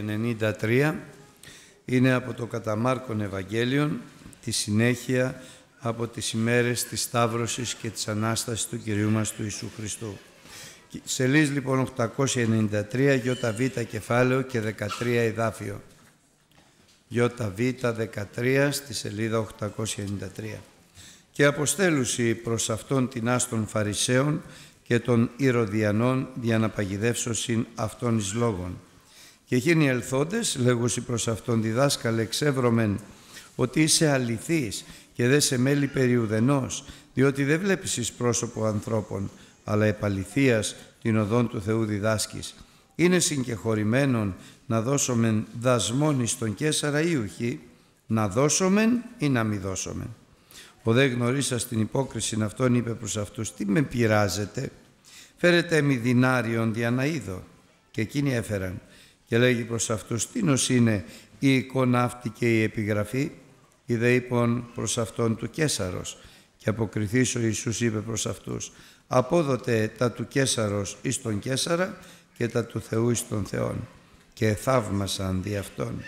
93 είναι από το Καταμάρκον Ευαγγέλιον, τη συνέχεια από τις ημέρες της Σταύρωσης και της Ανάστασης του Κυρίου μας του Ιησού Χριστού. Σελίδα λοιπόν 893, ΙΒ κεφάλαιο και 13 εδάφιο. ΙΒ 13 στη σελίδα 893. Και αποστέλουση προς αυτόν την άστον Φαρισαίων και των Ηρωδιανών για να συν αυτών εις λόγων και εκείνοι ελθόντες, λέγουσι προς αυτόν διδάσκαλε εξεύρωμεν, ότι είσαι αληθής και δεν σε μέλη περιουδενός, διότι δεν βλέπεις εις πρόσωπο ανθρώπων, αλλά επαληθείας την οδόν του Θεού διδάσκεις. Είναι συγκεχωρημένον να δώσομεν δασμόν εις τον Κέσαρα Ιουχή, να δώσομεν ή να μη δώσομεν. Ο δε γνωρίσας την υπόκριση αυτόν είπε προς αυτούς «Τι με πειράζετε, φέρετε μη δινάριον είδω». Και εκείνοι έφεραν και λέγει προς αυτούς τίνος είναι η εικόνα αυτή και η επιγραφή η δε είπων λοιπόν προς αυτόν του Κέσαρος και αποκριθείς ο Ιησούς είπε προς αυτούς απόδοτε τα του Κέσαρος εις τον Κέσαρα και τα του Θεού εις τον Θεόν και θαύμασαν δι' αυτόν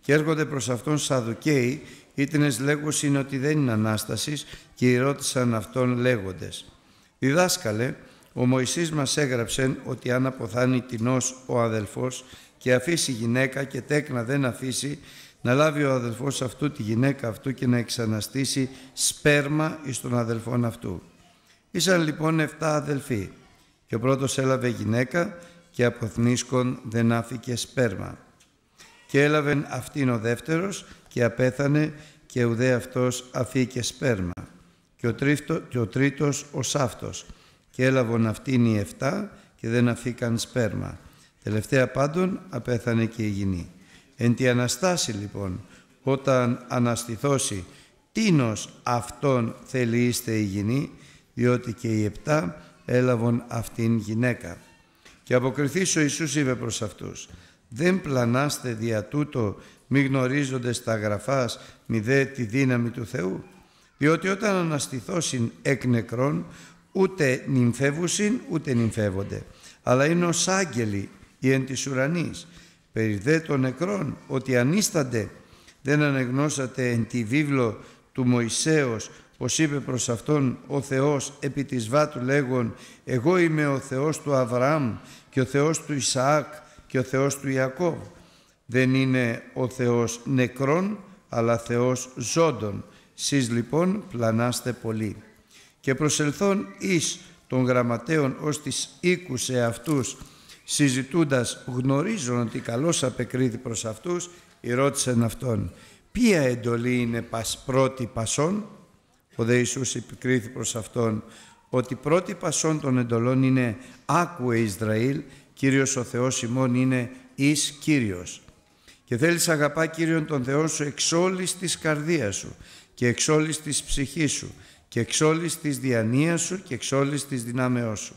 και έρχονται προς αυτόν Σαδουκαίοι ήτινες λέγους είναι ότι δεν είναι Ανάστασης και ρώτησαν αυτόν λέγοντες διδάσκαλε ο Μωυσής μας έγραψε ότι αν αποθάνει την ο αδελφός και αφήσει γυναίκα και τέκνα δεν αφήσει, να λάβει ο αδελφός αυτού τη γυναίκα αυτού και να εξαναστήσει σπέρμα εις τον αδελφόν αυτού. Ήσαν λοιπόν 7 αδελφοί και ο πρώτος έλαβε γυναίκα και από θνίσκον δεν άφηκε σπέρμα. Και απέθανε και ουδέ αυτήν ο δεύτερος και απέθανε και ουδέ αυτός αφήκε σπέρμα. Και ο, τρίτο ο τρίτος ο σάφτος και έλαβον αυτήν οι 7 και δεν αφήκαν σπέρμα. Τελευταία πάντων απέθανε και η γηνή. Εν τη Αναστάση λοιπόν, όταν αναστηθώσει τίνος αυτόν είστε η γηνή, διότι και οι επτά έλαβαν αυτήν γυναίκα. Και αποκριθείς ο Ιησούς είπε προς αυτούς, δεν πλανάστε δια τούτο μη γνωρίζοντες τα γραφάς μη δε τη δύναμη του Θεού. Διότι όταν αναστηθώσιν εκ νεκρών, ούτε νυμφεύουσιν ούτε νυμφεύονται, αλλά είναι ως άγγελοι ή εν της ουρανής. Περί δε των νεκρών ότι ανίστανται δεν ανεγνώσατε εν τη βίβλο του Μωυσέως πως είπε προς αυτόν ο Θεός επί της βάτου λέγον «Εγώ είμαι ο Θεός του Αβραάμ και ο Θεός του Ισαάκ και ο Θεός του Ιακώβ». Δεν είναι ο Θεός νεκρών, αλλά Θεός ζώντων. Σεις λοιπόν πλανάστε πολύ. Και προσελθόν εις των γραμματέων ως τις οίκους αυτούς συζητούντας γνωρίζουν ότι καλώς απεκρίθη προς αυτούς, η αυτόν «Ποια εντολή είναι πρώτη πασών» Ο δε Ιησούς επικρίθη προς αυτόν ότι πρώτη πασών των εντολών είναι «Άκουε Ισραήλ, Κύριος ο Θεός ημών είναι εις Κύριος». Και θέλεις αγαπά Κύριον τον Θεό σου εξ όλης της καρδίας σου και εξ όλης της ψυχής σου και εξ όλης της διανοίας σου και εξ όλης της δυνάμεώς σου.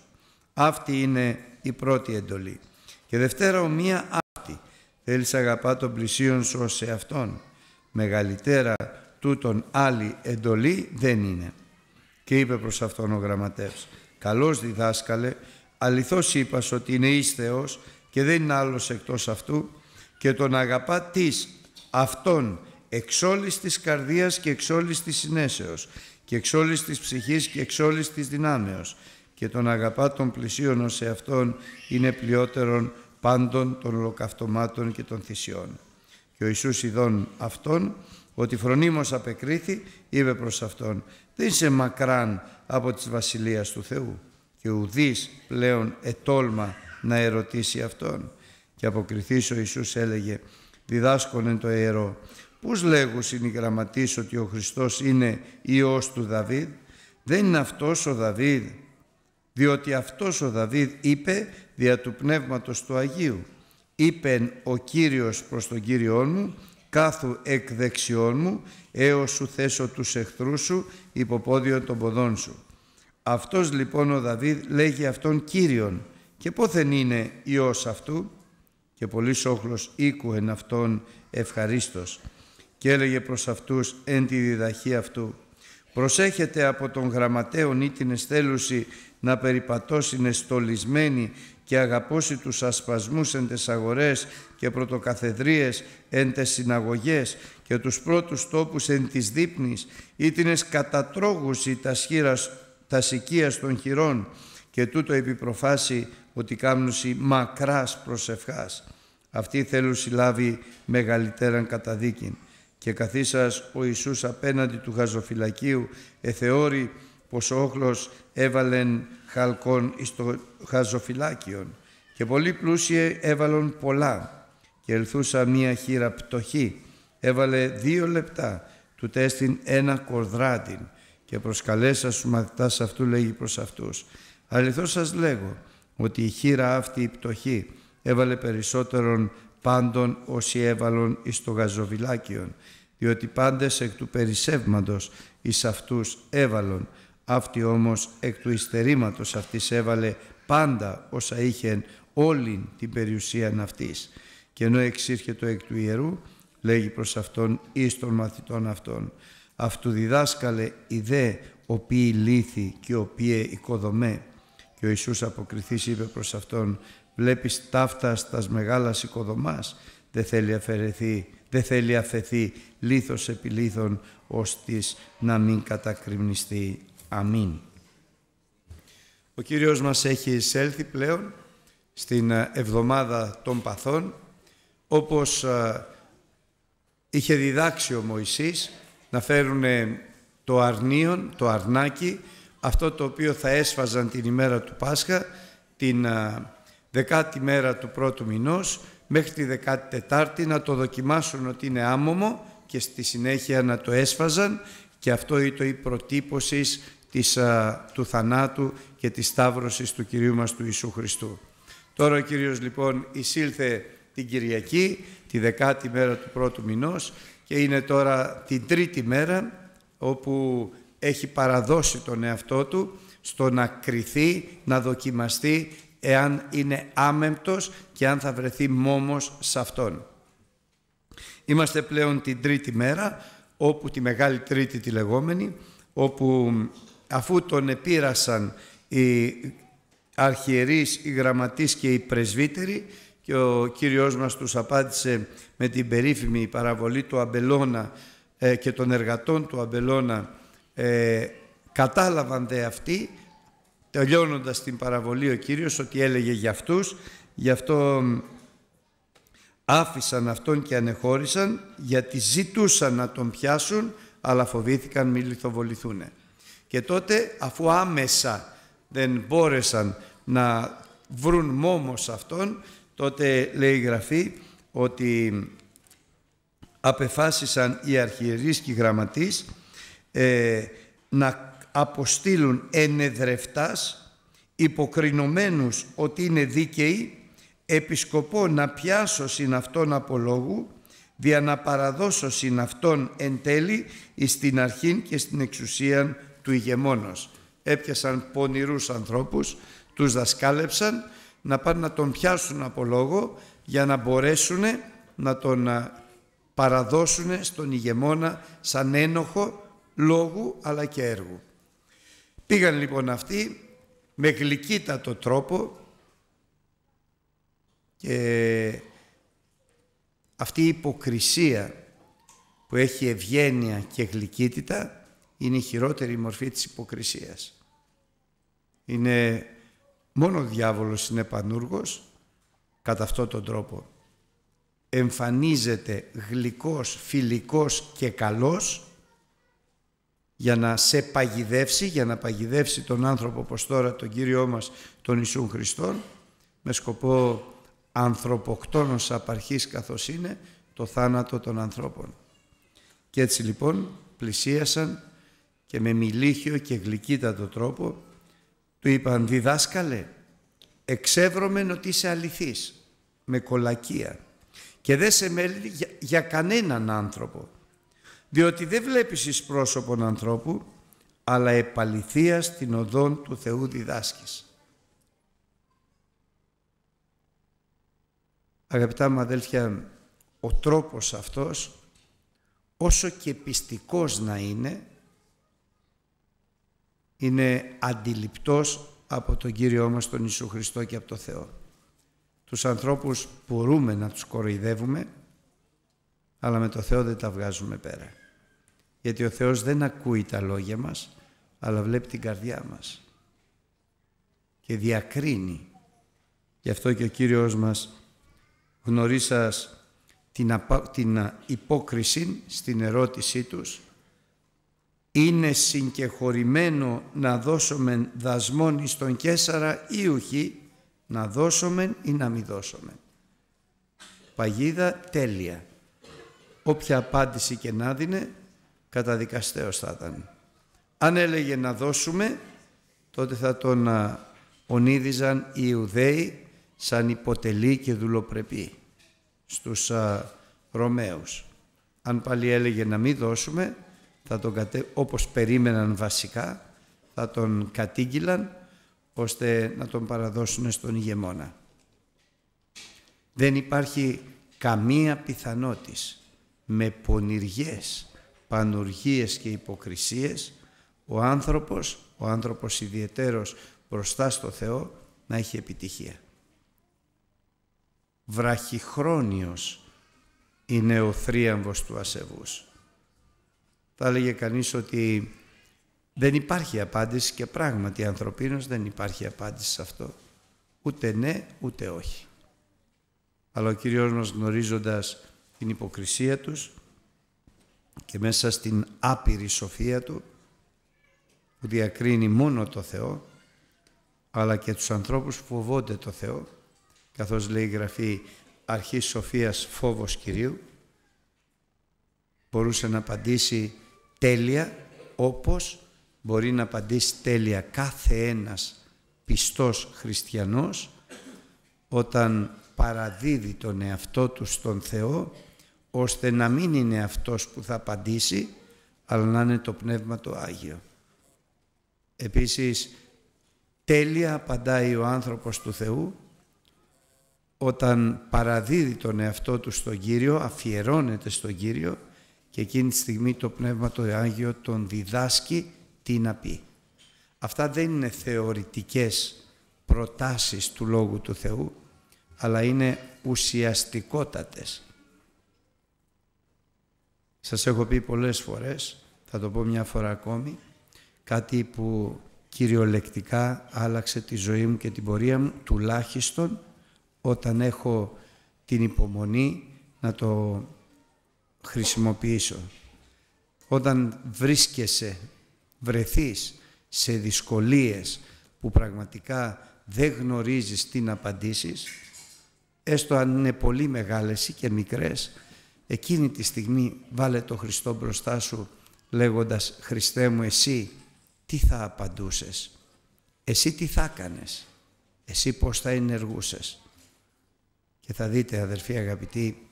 Αυτή είναι η πρώτη εντολή. Και Δευτέρα ομοία αυτή. Θέλεις αγαπά τον πλησίον σου ως αυτόν, Μεγαλυτέρα τούτον άλλη εντολή δεν είναι. Και είπε προς αυτόν ο γραμματεύς. Καλός διδάσκαλε, αληθώς είπας ότι είναι εις Θεός και δεν είναι άλλος εκτός αυτού και τον αγαπά της αυτόν εξ όλης της καρδίας και εξ όλης της συνέσεως και εξ όλης της ψυχής και εξ όλης της δυνάμεως και τον αγαπά τον πλησίων ως σε αυτόν είναι πλειότερον πάντων των ολοκαυτωμάτων και των θυσιών. Και ο Ιησούς ειδών αυτόν, ότι φρονίμως απεκρίθη, είπε προς αυτόν, δεν είσαι μακράν από της βασιλείας του Θεού. Και ουδής πλέον ετόλμα να ερωτήσει αυτόν. Και αποκριθείς ο Ιησούς έλεγε, εν το ιερό, πώς λέγουσιν οι γραμματείς ότι ο Χριστός είναι Υιός του Δαβίδ, δεν είναι αυτός ο Δαβίδ, διότι αυτός ο Δαβίδ είπε δια του Πνεύματος του Αγίου «Είπεν ο Κύριος προς τον Κύριό μου, κάθου εκ δεξιών μου, έως σου θέσω τους εχθρούς σου υποπόδιον των ποδών σου». Αυτός λοιπόν ο Δαβίδ λέγει αυτόν Κύριον και πόθεν είναι Υιός αυτού και πολύ όχλος οίκου εν αυτόν ευχαρίστος και έλεγε προς αυτούς εν τη διδαχή αυτού Προσέχετε από τον γραμματέον ή την εστέλουση να περιπατώσει νεστολισμένη και αγαπώσει τους ασπασμούς εν τες αγορές και πρωτοκαθεδρίες εν τες συναγωγές και τους πρώτους τόπους εν της δείπνης ή την εσκατατρογουση ή τα των χειρών και τούτο επιπροφάσει ότι καμνουσι μακράς προσευχάς. Αυτή θέλουν λαβει μεγαλύτεραν καταδίκην. Και καθίσας ο Ιησούς απέναντι του χαζοφυλακίου εθεώρη πως ο όχλος έβαλεν χαλκόν εις το και πολλοί πλούσιοι έβαλον πολλά και ελθούσα μία χείρα πτωχή έβαλε δύο λεπτά του τέστην ένα κορδράτην και προσκαλέσα σου μαθητάς αυτού λέγει προς αυτούς αληθώς σας λέγω ότι η χείρα αυτή η πτωχή έβαλε περισσότερον πάντων όσοι έβαλον εις το γαζοβυλάκιον, διότι πάντες εκ του περισσεύματος εις αυτούς έβαλον, αυτοί όμως εκ του ιστερίματος αυτής έβαλε πάντα όσα είχεν όλην την περιουσία αυτής. Και ενώ εξήρχεται εκ του ιερού, λέγει προς αυτόν εις των μαθητών αυτών, αυτού διδάσκαλε η δε οποίοι λύθη και οποίοι οικοδομέ. Και ο Ιησούς αποκριθής είπε προς αυτόν Βλέπεις ταύτα στας μεγάλας οικοδομάς, δεν θέλει αφαιρεθεί, θέλει αφαιθεί λίθος επί ώστε ώστις να μην κατακριμνιστεί. Αμήν. Ο Κύριος μας έχει εισέλθει πλέον στην ε, εβδομάδα των παθών, όπως ε, είχε διδάξει ο Μωυσής να φέρουν το αρνίον, το αρνάκι, αυτό το οποίο θα έσφαζαν την ημέρα του Πάσχα, την ε, δεκάτη μέρα του πρώτου μηνός μέχρι τη δεκάτη τετάρτη να το δοκιμάσουν ότι είναι άμμομο και στη συνέχεια να το έσφαζαν και αυτό ήταν η προτύπωσης της, του θανάτου και της σταύρωσης του Κυρίου μας του Ιησού Χριστού. Τώρα ο Κύριος λοιπόν εισήλθε την Κυριακή, τη δεκάτη μέρα του πρώτου μηνός και είναι τώρα την τρίτη μέρα όπου έχει παραδώσει τον εαυτό του στο να κριθεί, να δοκιμαστεί εάν είναι άμεμπτος και αν θα βρεθεί μόμος σε αυτόν. Είμαστε πλέον την τρίτη μέρα, όπου τη Μεγάλη Τρίτη τη λεγόμενη, όπου αφού τον επίρασαν οι αρχιερείς, οι γραμματείς και οι πρεσβύτεροι και ο Κύριος μας τους απάντησε με την περίφημη παραβολή του Αμπελώνα ε, και των εργατών του Αμπελώνα ε, κατάλαβαν δε αυτοί Τελειώνοντας την παραβολή ο Κύριος ότι έλεγε για αυτούς, γι' αυτό άφησαν αυτόν και ανεχώρησαν γιατί ζητούσαν να τον πιάσουν αλλά φοβήθηκαν μη λιθοβοληθούν. Και τότε αφού άμεσα δεν μπόρεσαν να βρουν μόμος αυτόν, τότε λέει η Γραφή ότι απεφάσισαν οι αρχιερείς και οι γραμματείς ε, να αποστείλουν ενεδρευτάς, υποκρινωμένους ότι είναι δίκαιοι, επισκοπώ να πιάσω συν αυτόν απολόγου, δια να παραδώσω συν αυτόν εν τέλει εις την αρχήν και στην εξουσίαν του ηγεμόνος. Έπιασαν πονηρούς ανθρώπους, τους δασκάλεψαν να πάνε να τον πιάσουν από λόγο για να μπορέσουν να τον παραδώσουν στον ηγεμόνα σαν ένοχο λόγου αλλά και έργου. Πήγαν λοιπόν αυτοί με γλυκύτατο τρόπο και αυτή η υποκρισία που έχει ευγένεια και γλυκύτητα είναι η χειρότερη μορφή της υποκρισίας. Είναι μόνο ο διάβολος είναι πανούργος κατά αυτόν τον τρόπο. Εμφανίζεται γλυκός, φιλικός και καλός για να σε παγιδεύσει, για να παγιδεύσει τον άνθρωπο όπως τώρα τον Κύριό μας τον Ιησού Χριστόν με σκοπό ανθρωποκτόνος απαρχής καθώς είναι το θάνατο των ανθρώπων. Και έτσι λοιπόν πλησίασαν και με μιλίχιο και γλυκύτατο τρόπο του είπαν «Διδάσκαλε, εξεύρωμεν ότι είσαι αληθής, με κολακία και δεν σε μέλη για, για κανέναν άνθρωπο, διότι δεν βλέπεις εις πρόσωπον ανθρώπου, αλλά επαληθείας την οδόν του Θεού διδάσκεις. Αγαπητά μου αδέλφια, ο τρόπος αυτός, όσο και πιστικός να είναι, είναι αντιληπτός από τον Κύριό μας τον Ιησού Χριστό και από τον Θεό. Τους ανθρώπους μπορούμε να τους κοροϊδεύουμε, αλλά με το Θεό δεν τα βγάζουμε πέρα. Γιατί ο Θεός δεν ακούει τα λόγια μας, αλλά βλέπει την καρδιά μας και διακρίνει. Γι' αυτό και ο Κύριος μας γνωρίσας την, απα... την υπόκριση στην ερώτησή τους «Είναι συγκεχωρημένο να δώσομεν δασμόν εις τον Κέσαρα ή ουχή, να δώσομεν ή να μη δώσομεν». Παγίδα τέλεια όποια απάντηση και να δίνε, καταδικαστέως θα ήταν. Αν έλεγε να δώσουμε, τότε θα τον ονίδιζαν οι Ιουδαίοι σαν υποτελή και δουλοπρεπή στους α, Ρωμαίους. Αν πάλι έλεγε να μην δώσουμε, θα τον κατε... όπως περίμεναν βασικά, θα τον κατήγγυλαν ώστε να τον παραδώσουν στον ηγεμόνα. Δεν υπάρχει καμία πιθανότης με πονηριές, πανουργίες και υποκρισίες, ο άνθρωπος, ο άνθρωπος ιδιαιτέρως μπροστά στο Θεό, να έχει επιτυχία. Βραχυχρόνιος είναι ο θρίαμβος του ασεβούς. Θα έλεγε κανείς ότι δεν υπάρχει απάντηση και πράγματι ανθρωπίνος δεν υπάρχει απάντηση σε αυτό. Ούτε ναι, ούτε όχι. Αλλά ο Κύριος μας γνωρίζοντας την υποκρισία τους και μέσα στην άπειρη σοφία του που διακρίνει μόνο το Θεό αλλά και τους ανθρώπους που φοβόνται το Θεό καθώς λέει η Γραφή αρχής σοφίας φόβος Κυρίου μπορούσε να απαντήσει τέλεια όπως μπορεί να απαντήσει τέλεια κάθε ένας πιστός χριστιανός όταν παραδίδει τον εαυτό του στον Θεό ώστε να μην είναι αυτός που θα απαντήσει, αλλά να είναι το Πνεύμα το Άγιο. Επίσης, τέλεια απαντάει ο άνθρωπος του Θεού όταν παραδίδει τον εαυτό του στον Κύριο, αφιερώνεται στον Κύριο και εκείνη τη στιγμή το Πνεύμα το Άγιο τον διδάσκει τι να πει. Αυτά δεν είναι θεωρητικές προτάσεις του Λόγου του Θεού, αλλά είναι ουσιαστικότατες. Σας έχω πει πολλές φορές, θα το πω μια φορά ακόμη, κάτι που κυριολεκτικά άλλαξε τη ζωή μου και την πορεία μου, τουλάχιστον όταν έχω την υπομονή να το χρησιμοποιήσω. Όταν βρίσκεσαι, βρεθείς σε δυσκολίες που πραγματικά δεν γνωρίζεις τι να απαντήσεις, έστω αν είναι πολύ μεγάλες ή και μικρές, εκείνη τη στιγμή βάλε το Χριστό μπροστά σου λέγοντας «Χριστέ μου εσύ τι θα απαντούσες, εσύ τι θα κάνες, εσύ πώς θα ενεργούσες». Και θα δείτε αδερφοί αγαπητοί,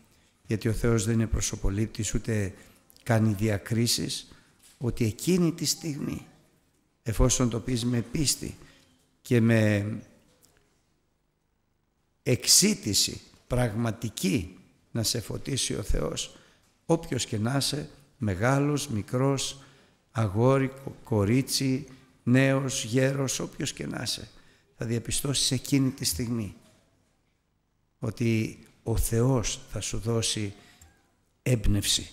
γιατί ο Θεός δεν είναι προσωπολήπτης ούτε κάνει διακρίσεις, ότι εκείνη τη στιγμή, εφόσον το πεις με πίστη και με εξήτηση πραγματική να σε φωτίσει ο Θεός. Όποιος και να είσαι, μεγάλος, μικρός, αγόρι, κορίτσι, νέος, γέρος, όποιος και να είσαι, θα διαπιστώσεις εκείνη τη στιγμή ότι ο Θεός θα σου δώσει έμπνευση.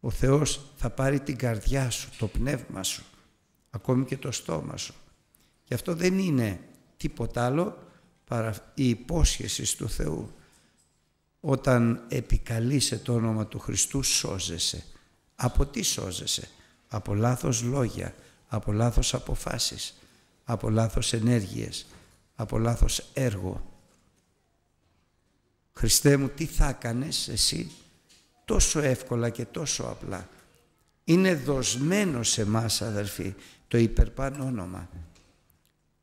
Ο Θεός θα πάρει την καρδιά σου, το πνεύμα σου, ακόμη και το στόμα σου. Και αυτό δεν είναι τίποτα άλλο παρά η υπόσχεση του Θεού όταν επικαλείσαι το όνομα του Χριστού σώζεσαι. Από τι σώζεσαι. Από λάθος λόγια, από λάθος αποφάσεις, από λάθος ενέργειες, από λάθος έργο. Χριστέ μου τι θα έκανες εσύ τόσο εύκολα και τόσο απλά. Είναι δοσμένο σε μας αδερφοί το υπερπάνω όνομα.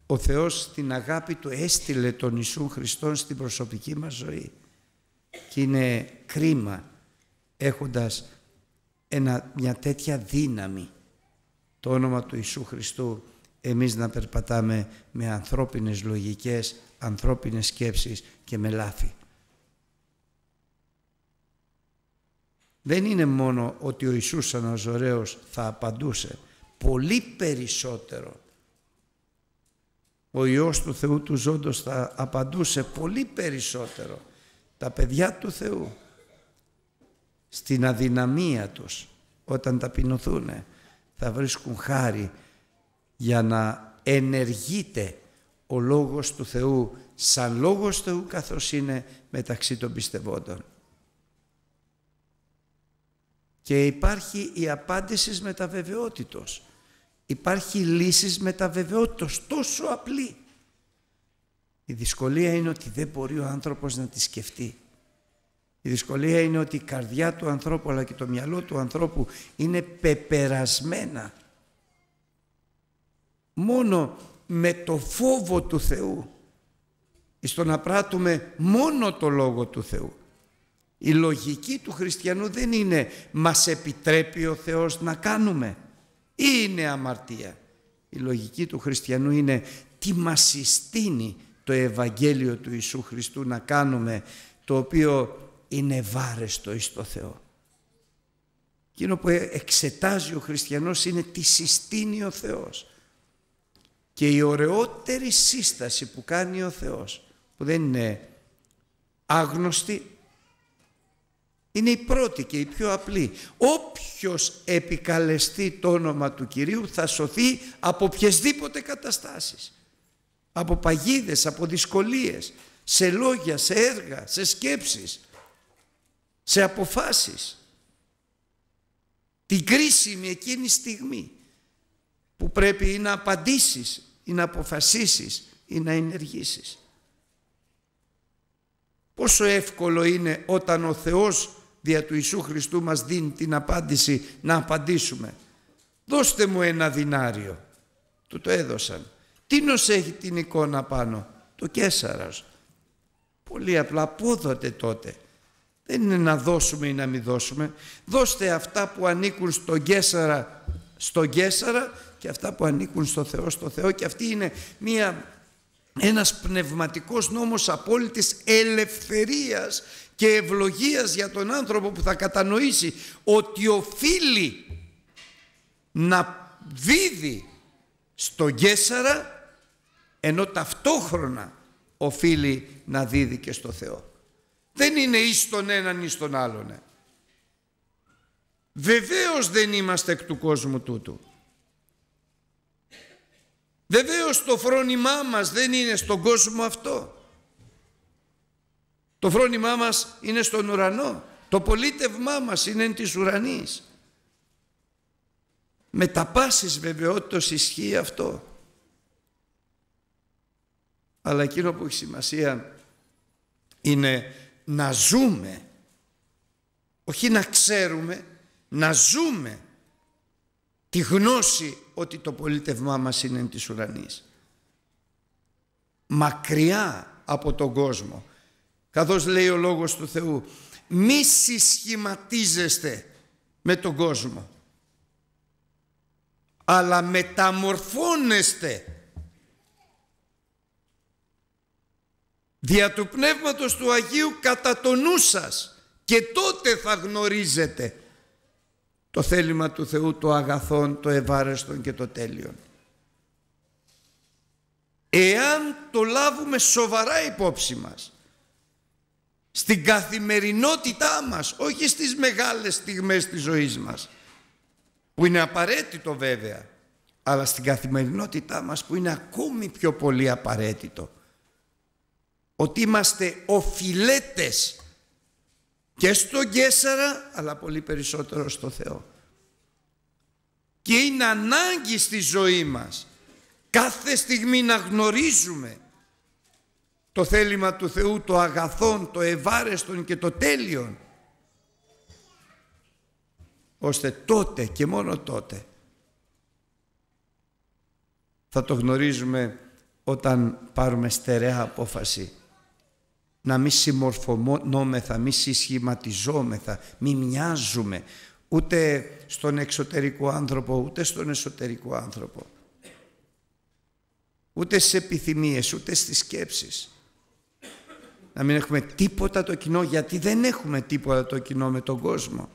Ο Θεός την αγάπη Του έστειλε τον Ιησού Χριστόν στην προσωπική μας ζωή. Και είναι κρίμα έχοντας μια τέτοια δύναμη το όνομα του Ιησού Χριστού εμείς να περπατάμε με ανθρώπινες λογικές, ανθρώπινες σκέψεις και με λάθη. Δεν είναι μόνο ότι ο Ιησούς Αναζωραίος θα απαντούσε, πολύ περισσότερο. Ο Υιός του Θεού του Ζώντος θα απαντούσε πολύ περισσότερο τα παιδιά του Θεού στην αδυναμία τους όταν ταπεινωθούν θα βρίσκουν χάρη για να ενεργείται ο Λόγος του Θεού σαν Λόγος Θεού καθώς είναι μεταξύ των πιστευόντων. Και υπάρχει η απάντησης βεβαιότητος Υπάρχει λύσεις βεβαιότητος τόσο απλή η δυσκολία είναι ότι δεν μπορεί ο άνθρωπος να τη σκεφτεί. Η δυσκολία είναι ότι η καρδιά του ανθρώπου αλλά και το μυαλό του ανθρώπου είναι πεπερασμένα. Μόνο με το φόβο του Θεού, στο να πράττουμε μόνο το Λόγο του Θεού. Η λογική του χριστιανού δεν είναι «μας επιτρέπει ο Θεός να κάνουμε» ή είναι αμαρτία. Η λογική του χριστιανού είναι «τι μας συστήνει το Ευαγγέλιο του Ιησού Χριστού να κάνουμε το οποίο είναι βάρεστο εις το Θεό. Εκείνο που εξετάζει ο χριστιανός είναι τι συστήνει ο Θεός. Και η ωραιότερη σύσταση που κάνει ο Θεός, που δεν είναι άγνωστη, είναι η πρώτη και η πιο απλή. Όποιος επικαλεστεί το όνομα του Κυρίου θα σωθεί από οποιασδήποτε καταστάσεις από παγίδες, από δυσκολίες, σε λόγια, σε έργα, σε σκέψεις, σε αποφάσεις. Την κρίσιμη εκείνη στιγμή που πρέπει ή να απαντήσεις, ή να αποφασίσεις, ή να ενεργήσεις. Πόσο εύκολο είναι όταν ο Θεός δια του Ιησού Χριστού μας δίνει την απάντηση να απαντήσουμε. Δώστε μου ένα δινάριο. Του το έδωσαν. Τίνος έχει την εικόνα πάνω, το Κέσαρας. Πολύ απλά δότε τότε. Δεν είναι να δώσουμε ή να μην δώσουμε. Δώστε αυτά που ανήκουν στον Κέσαρα, στον Κέσαρα και αυτά που ανήκουν στο Θεό, στο Θεό. Και αυτή είναι μια, ένας πνευματικός νόμος απόλυτης ελευθερίας και ευλογίας για τον άνθρωπο που θα κατανοήσει ότι οφείλει να δίδει στο Γέσαρα ενώ ταυτόχρονα οφείλει να δίδει και στο Θεό. Δεν είναι εις τον έναν ή στον άλλον. Βεβαίως δεν είμαστε εκ του κόσμου τούτου. Βεβαίως το φρόνημά μας δεν είναι στον κόσμο αυτό. Το φρόνημά μας είναι στον ουρανό. Το πολίτευμά μας είναι εν της ουρανής. Με τα πάσης βεβαιότητας ισχύει αυτό. Αλλά εκείνο που έχει σημασία είναι να ζούμε, όχι να ξέρουμε, να ζούμε τη γνώση ότι το πολίτευμά μας είναι της ουρανής. Μακριά από τον κόσμο. Καθώς λέει ο Λόγος του Θεού, μη συσχηματίζεστε με τον κόσμο αλλά μεταμορφώνεστε δια του Πνεύματος του Αγίου κατά το νου σας και τότε θα γνωρίζετε το θέλημα του Θεού, το αγαθόν, το ευάρεστον και το τέλειον. Εάν το λάβουμε σοβαρά υπόψη μας, στην καθημερινότητά μας, όχι στις μεγάλες στιγμές της ζωής μας, που είναι απαραίτητο βέβαια, αλλά στην καθημερινότητά μας που είναι ακόμη πιο πολύ απαραίτητο. Ότι είμαστε οφιλέτες και στον Κέσσαρα, αλλά πολύ περισσότερο στο Θεό. Και είναι ανάγκη στη ζωή μας κάθε στιγμή να γνωρίζουμε το θέλημα του Θεού, το αγαθόν, το ευάρεστον και το τέλειον ώστε τότε και μόνο τότε θα το γνωρίζουμε όταν πάρουμε στερεά απόφαση να μη συμμορφωνόμεθα, μη συσχηματιζόμεθα, μη μοιάζουμε ούτε στον εξωτερικό άνθρωπο, ούτε στον εσωτερικό άνθρωπο. Ούτε στις επιθυμίες, ούτε στις σκέψεις. Να μην έχουμε τίποτα το κοινό, γιατί δεν έχουμε τίποτα το κοινό με τον κόσμο.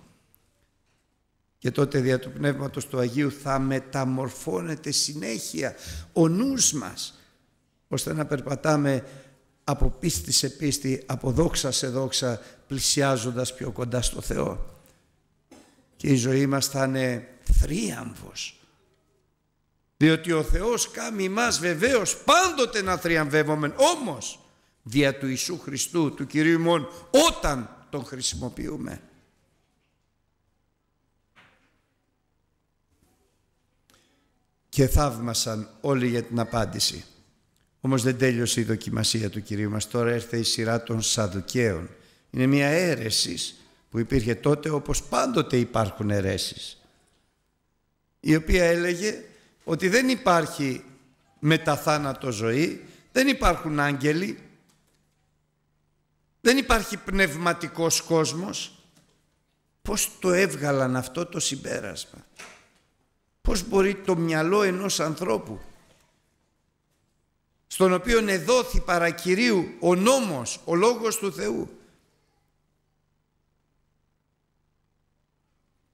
Και τότε δια του Πνεύματος του Αγίου θα μεταμορφώνεται συνέχεια ο νους μας, ώστε να περπατάμε από πίστη σε πίστη, από δόξα σε δόξα, πλησιάζοντας πιο κοντά στο Θεό. Και η ζωή μας θα είναι θρίαμβος. Διότι ο Θεός κάνει μας βεβαίως πάντοτε να θριαμβεύομεν, όμως δια του Ιησού Χριστού, του Κυρίου ημών, όταν τον χρησιμοποιούμε. και θαύμασαν όλοι για την απάντηση. Όμως δεν τέλειωσε η δοκιμασία του Κυρίου μας, τώρα έρθε η σειρά των Σαδουκαίων. Είναι μια αίρεση που υπήρχε τότε όπως πάντοτε υπάρχουν αιρέσεις, η οποία έλεγε ότι δεν υπάρχει μεταθάνατο ζωή, δεν υπάρχουν άγγελοι, δεν υπάρχει πνευματικός κόσμος. Πώς το έβγαλαν αυτό το συμπέρασμα. Πώς μπορεί το μυαλό ενός ανθρώπου στον οποίο εδόθη παρακυρίου ο νόμος, ο λόγος του Θεού.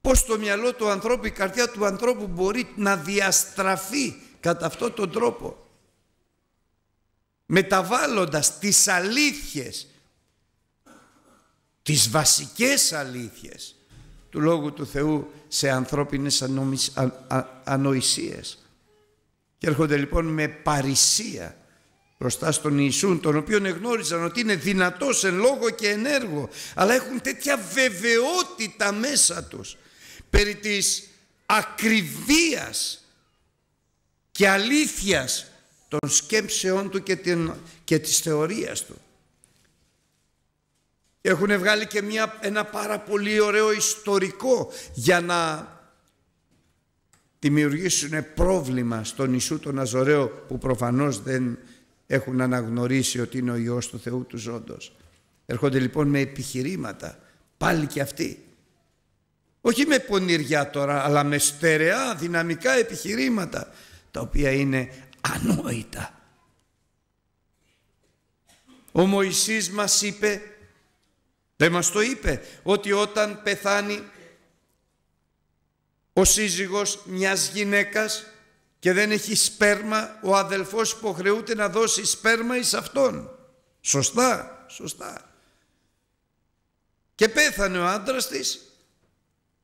Πώς το μυαλό του ανθρώπου, η καρδιά του ανθρώπου μπορεί να διαστραφεί κατά αυτόν τον τρόπο. Μεταβάλλοντας τις αλήθειες, τις βασικές αλήθειες του Λόγου του Θεού σε ανθρώπινες ανοησίες. Και έρχονται λοιπόν με παρησία μπροστά στον Ιησούν, τον οποίον εγνώριζαν ότι είναι δυνατός εν λόγο και έργο αλλά έχουν τέτοια βεβαιότητα μέσα τους περί της ακριβίας και αλήθειας των σκέψεών του και, την, και της θεωρίας του. Έχουν βγάλει και μια, ένα πάρα πολύ ωραίο ιστορικό για να δημιουργήσουν πρόβλημα στον Ιησού τον Αζωραίο που προφανώς δεν έχουν αναγνωρίσει ότι είναι ο Υιός του Θεού τους Ζώντος. Έρχονται λοιπόν με επιχειρήματα, πάλι και αυτοί. Όχι με πονηριά τώρα, αλλά με στερεά δυναμικά επιχειρήματα, τα οποία είναι ανόητα. Ο Μωυσής μας είπε δεν μας το είπε ότι όταν πεθάνει ο σύζυγος μιας γυναίκας και δεν έχει σπέρμα, ο αδελφός υποχρεούται να δώσει σπέρμα εις αυτόν. Σωστά, σωστά. Και πέθανε ο άντρας της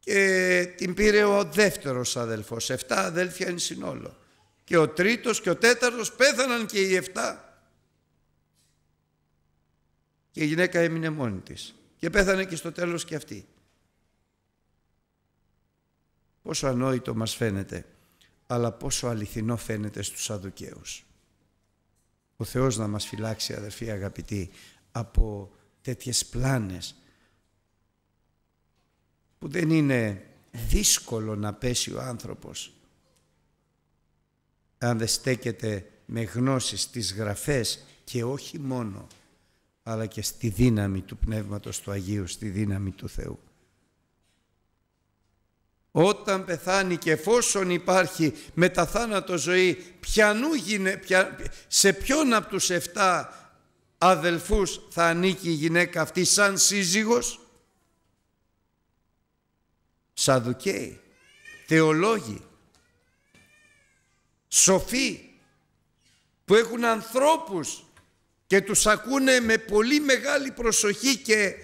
και την πήρε ο δεύτερος αδελφός. Εφτά αδέλφια είναι συνόλο. Και ο τρίτος και ο τέταρτος πέθαναν και οι εφτά. Και η γυναίκα έμεινε μόνη της και πέθανε και στο τέλος και αυτή. Πόσο ανόητο μας φαίνεται, αλλά πόσο αληθινό φαίνεται στους Σαδουκαίους. Ο Θεός να μας φυλάξει αδερφοί αγαπητοί από τέτοιες πλάνες που δεν είναι δύσκολο να πέσει ο άνθρωπος αν δεν στέκεται με γνώσεις τις γραφές και όχι μόνο αλλά και στη δύναμη του Πνεύματος του Αγίου, στη δύναμη του Θεού. Όταν πεθάνει και εφόσον υπάρχει μετά θάνατο ζωή, πιανού πια, σε ποιον από τους εφτά αδελφούς θα ανήκει η γυναίκα αυτή σαν σύζυγος. Σαδουκαίοι, θεολόγοι, σοφοί που έχουν ανθρώπους και τους ακούνε με πολύ μεγάλη προσοχή και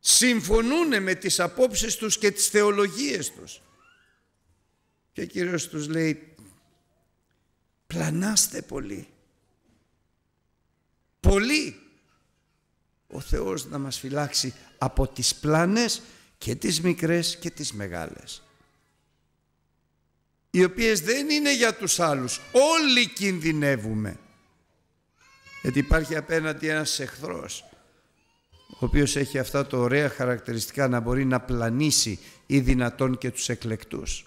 συμφωνούν με τις απόψεις τους και τις θεολογίες τους. Και ο Κύριος τους λέει, πλανάστε πολύ. Πολύ. Ο Θεός να μας φυλάξει από τις πλάνες και τις μικρές και τις μεγάλες. Οι οποίες δεν είναι για τους άλλους. Όλοι κινδυνεύουμε γιατί υπάρχει απέναντι ένας εχθρός ο οποίος έχει αυτά τα ωραία χαρακτηριστικά να μπορεί να πλανήσει ή δυνατόν και τους εκλεκτούς.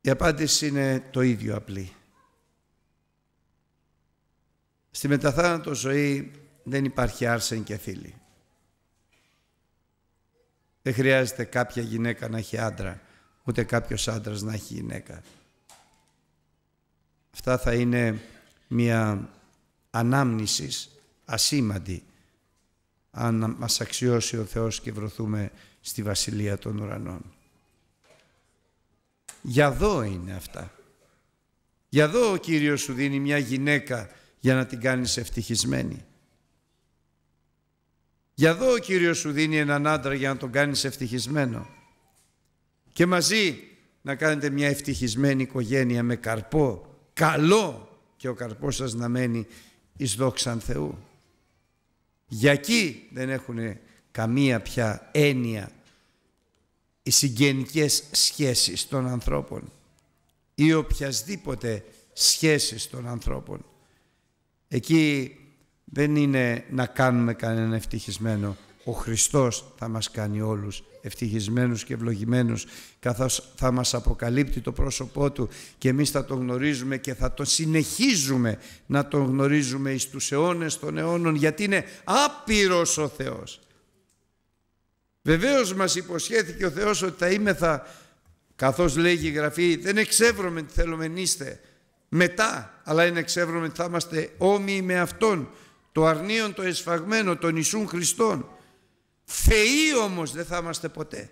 Η απάντηση είναι το ίδιο απλή. Στη μεταθάνατο ζωή δεν υπάρχει άρσεν και φίλη. Δεν χρειάζεται κάποια γυναίκα να έχει άντρα, ούτε κάποιος άντρας να έχει γυναίκα. Αυτά θα είναι μια ανάμνηση ασήμαντη αν μας αξιώσει ο Θεός και βρωθούμε στη Βασιλεία των Ουρανών. Για δω είναι αυτά. Για δω ο Κύριος σου δίνει μια γυναίκα για να την κάνεις ευτυχισμένη. Για δω ο Κύριος σου δίνει έναν άντρα για να τον κάνεις ευτυχισμένο. Και μαζί να κάνετε μια ευτυχισμένη οικογένεια με καρπό καλό και ο καρπός σας να μένει εις δόξαν Θεού. Για εκεί δεν έχουν καμία πια έννοια οι συγγενικές σχέσεις των ανθρώπων ή οποιασδήποτε σχέσεις των ανθρώπων. Εκεί δεν είναι να κάνουμε κανένα ευτυχισμένο ο Χριστός θα μας κάνει όλους ευτυχισμένους και ευλογημένους καθώς θα μας αποκαλύπτει το πρόσωπό Του και εμείς θα τον γνωρίζουμε και θα τον συνεχίζουμε να τον γνωρίζουμε εις τους αιώνες των αιώνων γιατί είναι άπειρος ο Θεός. Βεβαίως μας υποσχέθηκε ο Θεός ότι θα είμαι θα καθώς λέγει η Γραφή δεν εξεύρωμε τι θέλουμε είστε μετά αλλά είναι ότι θα είμαστε όμοιοι με Αυτόν το αρνίον το εσφαγμένο των Ιησούν Χριστών Θεοί όμως δεν θα είμαστε ποτέ.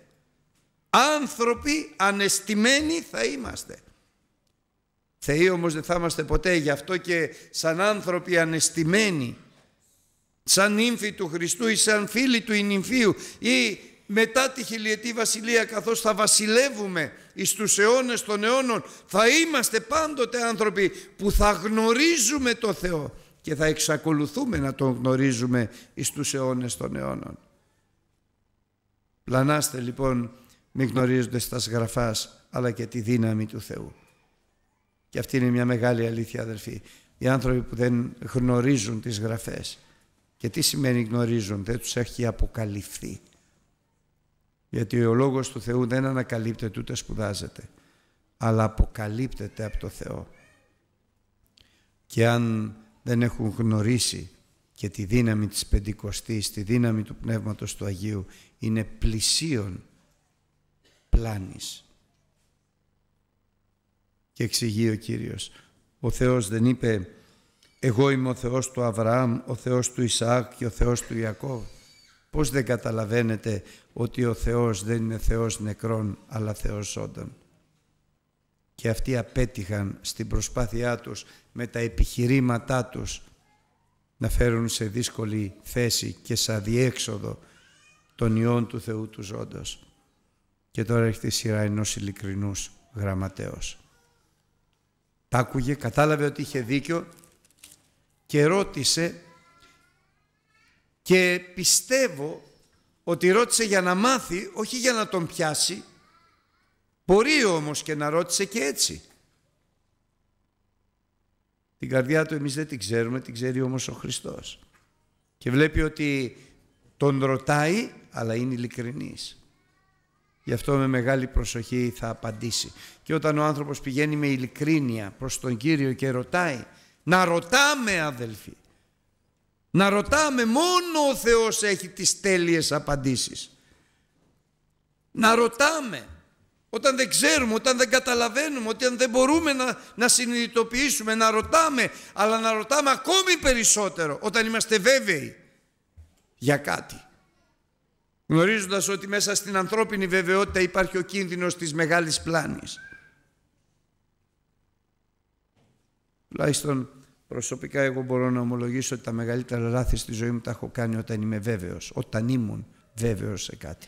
Άνθρωποι ανεστημένοι θα είμαστε. Θεοί όμως δεν θα είμαστε ποτέ. Γι' αυτό και σαν άνθρωποι ανεστημένοι, σαν νύμφοι του Χριστού ή σαν φίλοι του νυμφίου ή μετά τη χιλιετή βασιλεία καθώς θα βασιλεύουμε εις τους αιώνες των αιώνων θα είμαστε πάντοτε άνθρωποι που θα γνωρίζουμε το Θεό και θα εξακολουθούμε να τον γνωρίζουμε εις τους αιώνες των αιώνων. Πλανάστε λοιπόν μη γνωρίζονται τα σγραφάς αλλά και τη δύναμη του Θεού. Και αυτή είναι μια μεγάλη αλήθεια αδερφοί. Οι άνθρωποι που δεν γνωρίζουν τις γραφές και τι σημαίνει γνωρίζουν, δεν τους έχει αποκαλυφθεί. Γιατί ο Λόγος του Θεού δεν ανακαλύπτεται ούτε σπουδάζεται, αλλά αποκαλύπτεται από το Θεό. Και αν δεν έχουν γνωρίσει και τη δύναμη της Πεντηκοστής, τη δύναμη του Πνεύματος του Αγίου είναι πλησίον πλάνης. Και εξηγεί ο Κύριος, ο Θεός δεν είπε «Εγώ είμαι ο Θεός του Αβραάμ, ο Θεός του Ισαάκ και ο Θεός του Ιακώβ». Πώς δεν καταλαβαίνετε ότι ο Θεός δεν είναι Θεός νεκρών, αλλά Θεός ζώντων; Και αυτοί απέτυχαν στην προσπάθειά τους με τα επιχειρήματά τους να φέρουν σε δύσκολη θέση και σαν διέξοδο των ιών του Θεού του ζώντος. Και τώρα έρχεται η σειρά ενός ειλικρινούς γραμματέως. Τ' άκουγε, κατάλαβε ότι είχε δίκιο και ρώτησε και πιστεύω ότι ρώτησε για να μάθει, όχι για να τον πιάσει. Μπορεί όμως και να ρώτησε και έτσι. Την καρδιά του εμείς δεν την ξέρουμε, την ξέρει όμως ο Χριστός. Και βλέπει ότι τον ρωτάει, αλλά είναι ειλικρινής. Γι' αυτό με μεγάλη προσοχή θα απαντήσει. Και όταν ο άνθρωπος πηγαίνει με ειλικρίνεια προς τον Κύριο και ρωτάει, να ρωτάμε αδελφοί, να ρωτάμε μόνο ο Θεός έχει τις τέλειες απαντήσεις. Να ρωτάμε. Όταν δεν ξέρουμε, όταν δεν καταλαβαίνουμε, όταν δεν μπορούμε να, να συνειδητοποιήσουμε, να ρωτάμε, αλλά να ρωτάμε ακόμη περισσότερο, όταν είμαστε βέβαιοι για κάτι. Γνωρίζοντας ότι μέσα στην ανθρώπινη βεβαιότητα υπάρχει ο κίνδυνος της μεγάλης πλάνης. Τουλάχιστον προσωπικά εγώ μπορώ να ομολογήσω ότι τα μεγαλύτερα λάθη στη ζωή μου τα έχω κάνει όταν είμαι βέβαιος, όταν ήμουν βέβαιος σε κάτι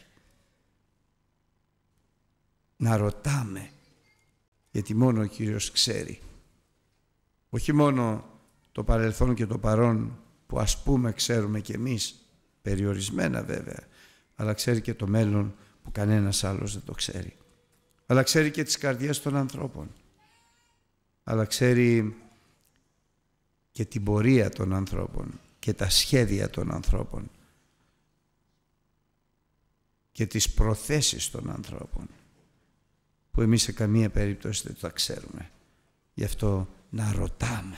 να ρωτάμε. Γιατί μόνο ο Κύριος ξέρει. Όχι μόνο το παρελθόν και το παρόν που ας πούμε ξέρουμε κι εμείς, περιορισμένα βέβαια, αλλά ξέρει και το μέλλον που κανένας άλλος δεν το ξέρει. Αλλά ξέρει και τις καρδιές των ανθρώπων. Αλλά ξέρει και την πορεία των ανθρώπων και τα σχέδια των ανθρώπων και τις προθέσεις των ανθρώπων που εμείς σε καμία περίπτωση δεν τα ξέρουμε. Γι' αυτό να ρωτάμε.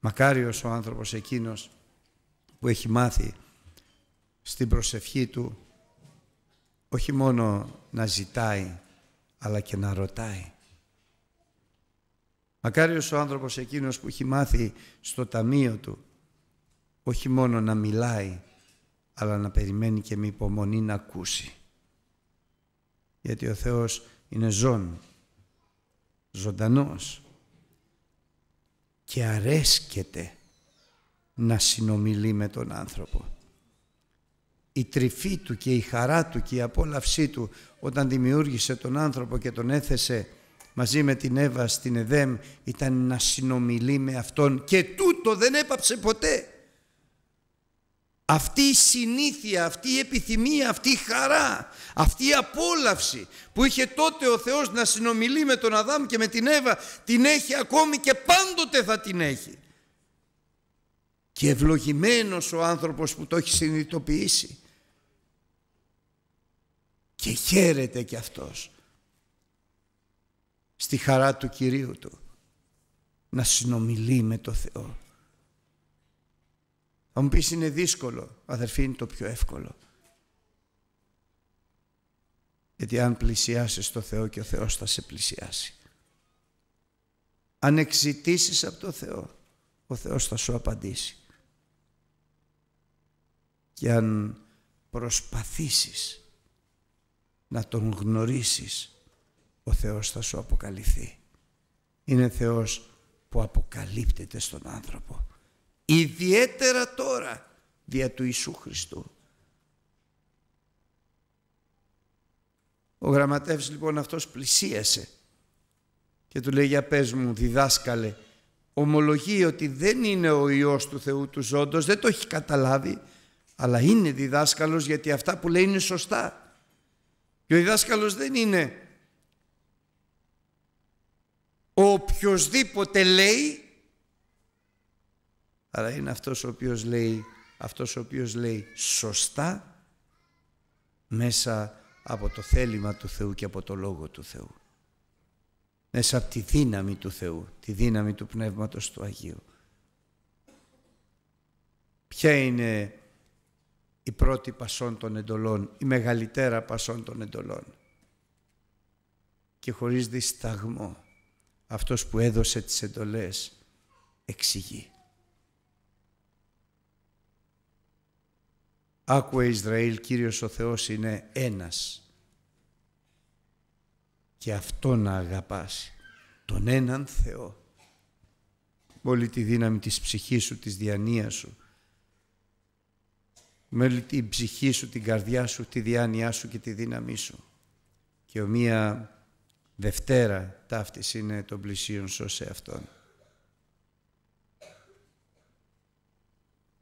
Μακάριος ο άνθρωπος εκείνος που έχει μάθει στην προσευχή του όχι μόνο να ζητάει αλλά και να ρωτάει. Μακάριος ο άνθρωπος εκείνος που έχει μάθει στο ταμείο του όχι μόνο να μιλάει αλλά να περιμένει και με υπομονή να ακούσει γιατί ο Θεός είναι ζών, ζωντανός και αρέσκεται να συνομιλεί με τον άνθρωπο. Η τρυφή του και η χαρά του και η απόλαυσή του όταν δημιούργησε τον άνθρωπο και τον έθεσε μαζί με την Εύα στην Εδέμ ήταν να συνομιλεί με Αυτόν και τούτο δεν έπαψε ποτέ αυτή η συνήθεια, αυτή η επιθυμία, αυτή η χαρά, αυτή η απόλαυση που είχε τότε ο Θεός να συνομιλεί με τον Αδάμ και με την Εύα, την έχει ακόμη και πάντοτε θα την έχει. Και ευλογημένος ο άνθρωπος που το έχει συνειδητοποιήσει. Και χαίρεται κι αυτός στη χαρά του Κυρίου του να συνομιλεί με τον Θεό. Αν μου πεις είναι δύσκολο. Αδερφή είναι το πιο εύκολο. Γιατί αν πλησιάσεις το Θεό και ο Θεός θα σε πλησιάσει. Αν εξητήσεις από το Θεό, ο Θεός θα σου απαντήσει. Και αν προσπαθήσεις να Τον γνωρίσεις, ο Θεός θα σου αποκαλυφθεί. Είναι Θεός που αποκαλύπτεται στον άνθρωπο ιδιαίτερα τώρα δια του Ιησού Χριστού. Ο γραμματεύς λοιπόν αυτός πλησίασε και του λέει για πες μου διδάσκαλε ομολογεί ότι δεν είναι ο Υιός του Θεού του ζώντος, δεν το έχει καταλάβει αλλά είναι διδάσκαλος γιατί αυτά που λέει είναι σωστά. Και ο διδάσκαλος δεν είναι ο οποιοδήποτε λέει αλλά είναι αυτός ο οποίος λέει, αυτός ο οποίος λέει σωστά μέσα από το θέλημα του Θεού και από το Λόγο του Θεού. Μέσα από τη δύναμη του Θεού, τη δύναμη του Πνεύματος του Αγίου. Ποια είναι η πρώτη πασόν των εντολών, η μεγαλυτέρα πασόν των εντολών. Και χωρίς δισταγμό, αυτός που έδωσε τις εντολές εξηγεί. Άκουε Ισραήλ, Κύριος ο Θεός είναι ένας. Και αυτό να αγαπάς, τον έναν Θεό. Με όλη τη δύναμη της ψυχής σου, της διανοίας σου. Με όλη την ψυχή σου, την καρδιά σου, τη διάνοιά σου και τη δύναμή σου. Και ο μία Δευτέρα ταύτιση είναι των πλησίων σε αυτόν.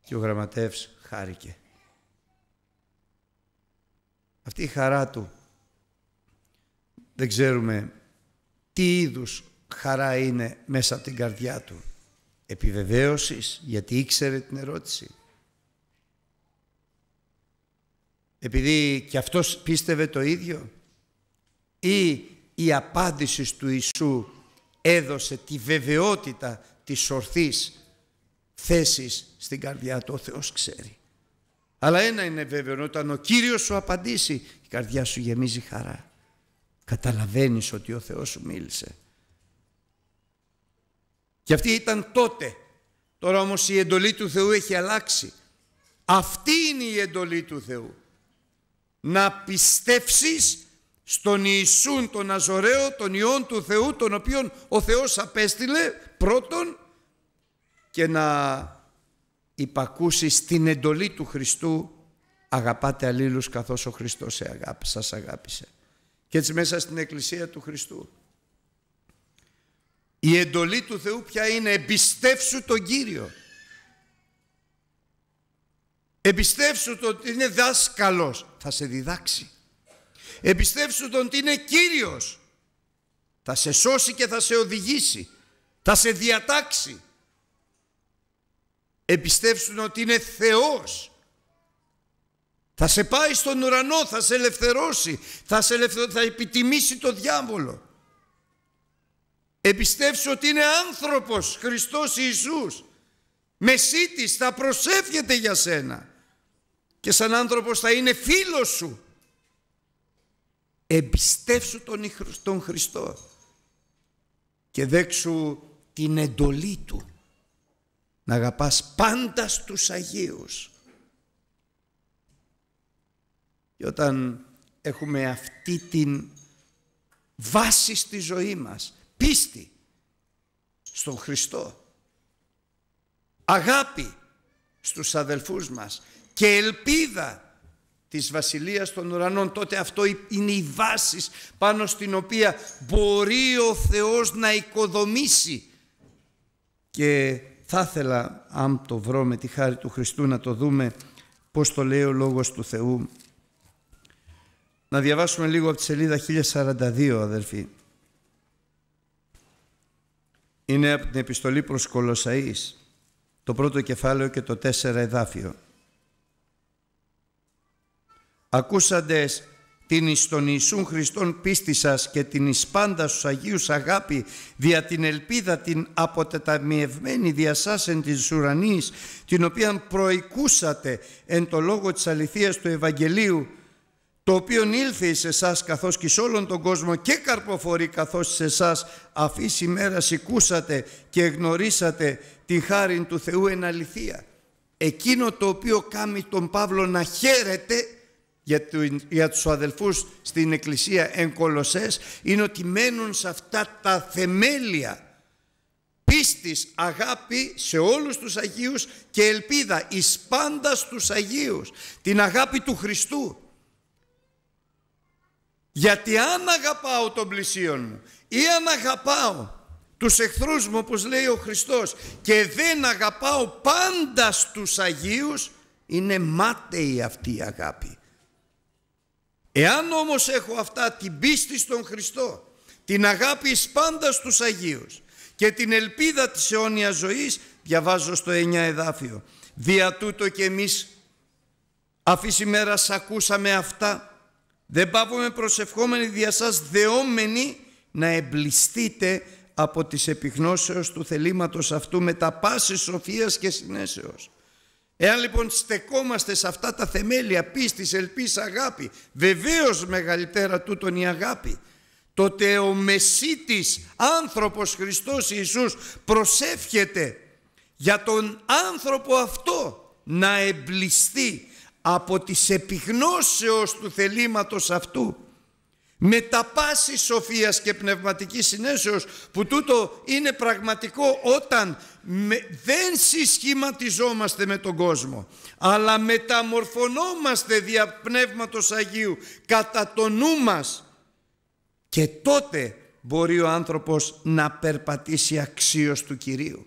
Και ο γραμματεύς χάρηκε αυτή η χαρά του. Δεν ξέρουμε τι είδους χαρά είναι μέσα από την καρδιά του. Επιβεβαίωσης, γιατί ήξερε την ερώτηση. Επειδή και αυτός πίστευε το ίδιο. Ή η απάντηση του Ιησού έδωσε τη βεβαιότητα της ορθής θέσης στην καρδιά του. Ο Θεός ξέρει. Αλλά ένα είναι βέβαιο, όταν ο Κύριος σου απαντήσει, η καρδιά σου γεμίζει χαρά. Καταλαβαίνεις ότι ο Θεός σου μίλησε. Και αυτή ήταν τότε. Τώρα όμως η εντολή του Θεού έχει αλλάξει. Αυτή είναι η εντολή του Θεού. Να πιστέψεις στον Ιησούν τον Αζωραίο, τον Υιόν του Θεού, τον οποίον ο Θεός απέστειλε πρώτον και να υπακούσει στην εντολή του Χριστού αγαπάτε αλλήλους καθώς ο Χριστός σε σας αγάπησε. Και έτσι μέσα στην Εκκλησία του Χριστού. Η εντολή του Θεού πια είναι εμπιστεύσου τον Κύριο. Εμπιστεύσου τον ότι είναι δάσκαλος, θα σε διδάξει. Εμπιστεύσου τον ότι είναι Κύριος, θα σε σώσει και θα σε οδηγήσει, θα σε διατάξει. Επιστέψουν ότι είναι Θεός. Θα σε πάει στον ουρανό, θα σε ελευθερώσει, θα, σε ελευθερώσει, θα επιτιμήσει το διάβολο. Επιστέψου ότι είναι άνθρωπος, Χριστός Ιησούς. Μεσίτης θα προσεύχεται για σένα. Και σαν άνθρωπος θα είναι φίλος σου. Εμπιστεύσου τον Χριστό και δέξου την εντολή Του να αγαπάς πάντα στους Αγίους. Και όταν έχουμε αυτή την βάση στη ζωή μας, πίστη στον Χριστό, αγάπη στους αδελφούς μας και ελπίδα της Βασιλείας των Ουρανών, τότε αυτό είναι η βάση πάνω στην οποία μπορεί ο Θεός να οικοδομήσει και θα ήθελα, αν το βρω με τη χάρη του Χριστού, να το δούμε πώς το λέει ο Λόγος του Θεού. Να διαβάσουμε λίγο από τη σελίδα 1042, αδερφοί. Είναι από την επιστολή προς Κολοσαΐς, το πρώτο κεφάλαιο και το τέσσερα εδάφιο. Ακούσαντες την εις τον Ιησούν Χριστόν πίστη σας και την εις πάντα στους Αγίους αγάπη δια την ελπίδα την αποτεταμιευμένη δια σας εν της ουρανής την οποία προοικούσατε εν το λόγο της αληθείας του Ευαγγελίου το οποίο ήλθε σε εσάς καθώς και σε όλον τον κόσμο και καρποφορεί καθώς σε εσάς αφής ημέρας σηκούσατε και γνωρίσατε την χάρη του Θεού εν αληθεία. Εκείνο το οποίο κάνει τον Παύλο να χαίρεται για, του, για τους αδελφούς στην Εκκλησία εν Κολοσσές είναι ότι μένουν σε αυτά τα θεμέλια πίστης, αγάπη σε όλους τους Αγίους και ελπίδα εις πάντα στους Αγίους, την αγάπη του Χριστού. Γιατί αν αγαπάω τον πλησίον μου ή αν αγαπάω τους εχθρούς μου όπως λέει ο Χριστός και δεν αγαπάω πάντα στους Αγίους είναι μάταιη αυτή η αγάπη Εάν όμως έχω αυτά την πίστη στον Χριστό, την αγάπη εις πάντα στους Αγίους και την ελπίδα της αιώνιας ζωής, διαβάζω στο 9 εδάφιο. Δια τούτο και εμείς αυτή ημέρα ακούσαμε αυτά. Δεν πάβουμε προσευχόμενοι δια σας δεόμενοι να εμπλιστείτε από τις επιγνώσεως του θελήματος αυτού με τα πάση σοφίας και συνέσεως Εάν λοιπόν στεκόμαστε σε αυτά τα θεμέλια πίστης, ελπίς, αγάπη, βεβαίως μεγαλύτερα τούτον η αγάπη, τότε ο Μεσίτης άνθρωπος Χριστός Ιησούς προσεύχεται για τον άνθρωπο αυτό να εμπλιστεί από τις επιγνώσεως του θελήματος αυτού με τα πάσης σοφίας και πνευματικής συνέσεως που τούτο είναι πραγματικό όταν δεν συσχηματιζόμαστε με τον κόσμο, αλλά μεταμορφωνόμαστε δια Πνεύματος Αγίου κατά το νου μας και τότε μπορεί ο άνθρωπος να περπατήσει αξίως του Κυρίου.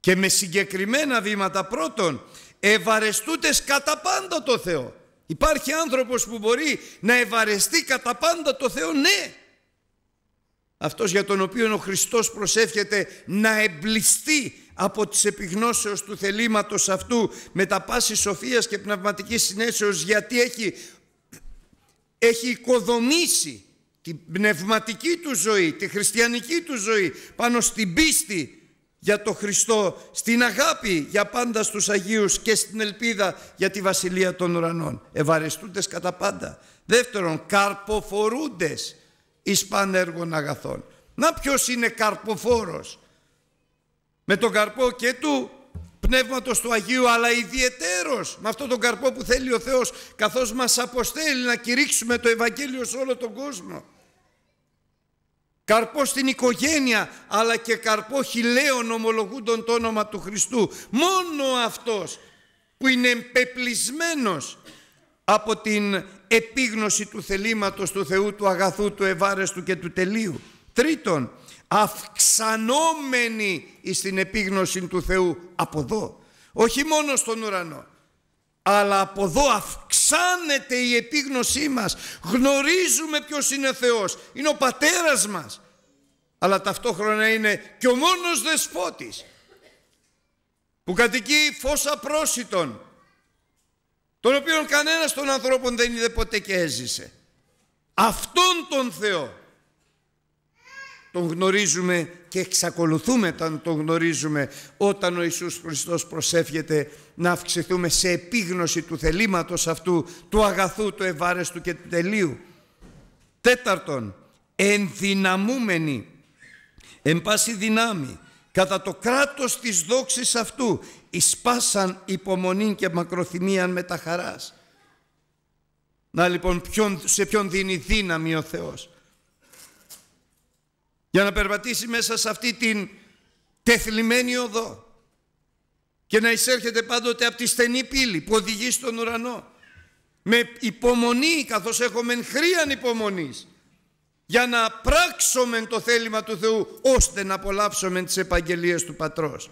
Και με συγκεκριμένα βήματα πρώτον, ευαρεστούτες κατά πάντα το Θεό. Υπάρχει άνθρωπος που μπορεί να ευαρεστεί κατά πάντα το Θεό, ναι αυτός για τον οποίο ο Χριστός προσεύχεται να εμπλιστεί από τις επιγνώσεως του θελήματος αυτού με τα πάση σοφίας και πνευματικής συνέσεως γιατί έχει, έχει οικοδομήσει την πνευματική του ζωή, τη χριστιανική του ζωή πάνω στην πίστη για το Χριστό, στην αγάπη για πάντα στους Αγίους και στην ελπίδα για τη Βασιλεία των Ουρανών. Ευαρεστούντες κατά πάντα. Δεύτερον, καρποφορούντες εις πανέργων αγαθών. Να ποιος είναι καρποφόρος με τον καρπό και του πνεύματος του Αγίου αλλά ιδιαιτέρως με αυτόν τον καρπό που θέλει ο Θεός καθώς μας αποστέλει να κηρύξουμε το Ευαγγέλιο σε όλο τον κόσμο. Καρπό στην οικογένεια αλλά και καρπό χιλέων ομολογούντων το όνομα του Χριστού. Μόνο αυτός που είναι εμπεπλισμένος από την επίγνωση του θελήματος του Θεού, του αγαθού, του ευάρεστου και του τελείου. Τρίτον, αυξανόμενη στην επίγνωση του Θεού από εδώ. Όχι μόνο στον ουρανό, αλλά από εδώ αυξάνεται η επίγνωσή μας. Γνωρίζουμε ποιος είναι Θεός. Είναι ο Πατέρας μας. Αλλά ταυτόχρονα είναι και ο μόνος δεσπότης που κατοικεί φως απρόσιτον τον οποίο κανένας των ανθρώπων δεν είδε ποτέ και έζησε. Αυτόν τον Θεό τον γνωρίζουμε και εξακολουθούμε να τον γνωρίζουμε όταν ο Ιησούς Χριστός προσεύχεται να αυξηθούμε σε επίγνωση του θελήματος αυτού, του αγαθού, του ευάρεστου και του τελείου. Τέταρτον, ενδυναμούμενοι, εν πάση δυνάμει, κατά το κράτος της δόξης αυτού εισπάσαν υπομονή και μακροθυμίαν με τα χαράς. Να λοιπόν σε ποιον δίνει δύναμη ο Θεός. Για να περπατήσει μέσα σε αυτή την τεθλιμένη οδό και να εισέρχεται πάντοτε από τη στενή πύλη που οδηγεί στον ουρανό. Με υπομονή καθώς έχουμε χρίαν υπομονής για να πράξουμε το θέλημα του Θεού ώστε να απολαύσουμε τις επαγγελίες του Πατρός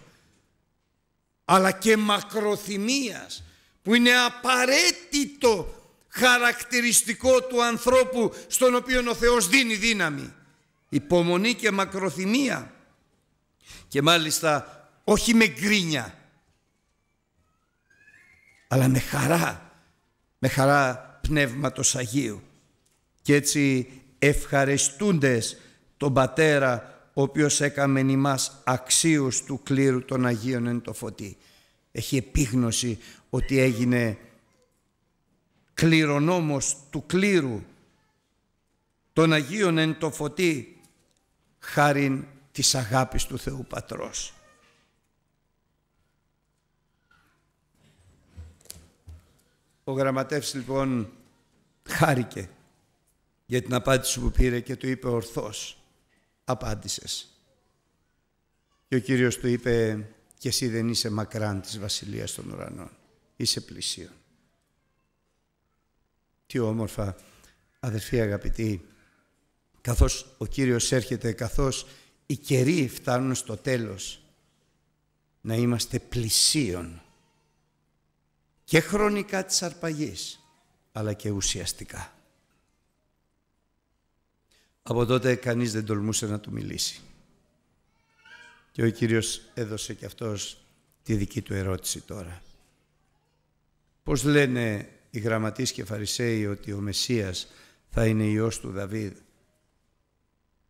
αλλά και μακροθυμίας που είναι απαραίτητο χαρακτηριστικό του ανθρώπου στον οποίο ο Θεός δίνει δύναμη υπομονή και μακροθυμία και μάλιστα όχι με γκρίνια αλλά με χαρά με χαρά Πνεύματος Αγίου και έτσι ευχαριστούντες τον Πατέρα ο οποίος έκαμεν ημάς αξίους του κλήρου των Αγίων εν το φωτί. Έχει επίγνωση ότι έγινε κληρονόμος του κλήρου των Αγίων εν το φωτί χάριν της αγάπης του Θεού Πατρός. Ο γραμματεύς λοιπόν χάρηκε για την απάντηση που πήρε και του είπε ορθώς απάντησες. Και ο Κύριος του είπε και εσύ δεν είσαι μακράν της Βασιλείας των Ουρανών, είσαι πλησίον. Τι όμορφα αδερφοί αγαπητοί, καθώς ο Κύριος έρχεται, καθώς οι καιροί φτάνουν στο τέλος, να είμαστε πλησίον και χρονικά της αρπαγής, αλλά και ουσιαστικά. Από τότε κανείς δεν τολμούσε να του μιλήσει. Και ο Κύριος έδωσε και αυτός τη δική του ερώτηση τώρα. Πώς λένε οι γραμματείς και φαρισαίοι ότι ο Μεσσίας θα είναι Υιός του Δαβίδ.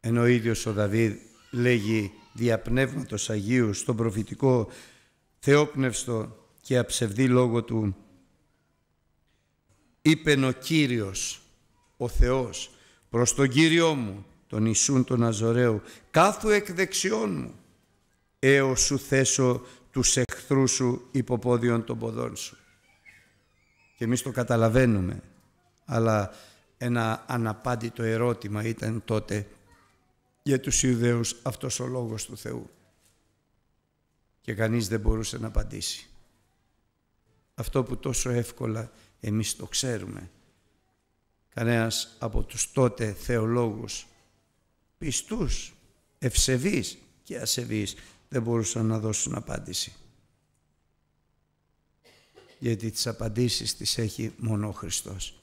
Ενώ ο ίδιος ο Δαβίδ λέγει διαπνεύματος Αγίου στον προφητικό θεόπνευστο και αψευδή λόγο του είπε ο Κύριος, ο Θεός, προς τον Κύριό μου, τον Ιησούν τον Αζωραίο, κάθου εκ δεξιών μου, έως σου θέσω τους εχθρούς σου υποπόδιον των ποδών σου. Και εμείς το καταλαβαίνουμε, αλλά ένα αναπάντητο ερώτημα ήταν τότε για τους Ιουδαίους αυτός ο λόγος του Θεού. Και κανείς δεν μπορούσε να απαντήσει. Αυτό που τόσο εύκολα εμείς το ξέρουμε κανένας από τους τότε θεολόγους πιστούς, ευσεβείς και ασεβείς δεν μπορούσαν να δώσουν απάντηση. Γιατί τις απαντήσεις τις έχει μόνο ο Χριστός.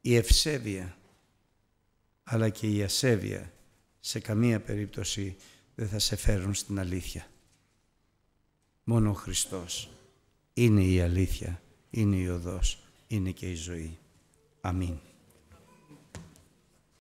Η ευσέβεια αλλά και η ασέβεια σε καμία περίπτωση δεν θα σε φέρουν στην αλήθεια. Μόνο ο Χριστός είναι η αλήθεια, είναι η οδός, είναι και η ζωή. Αμήν.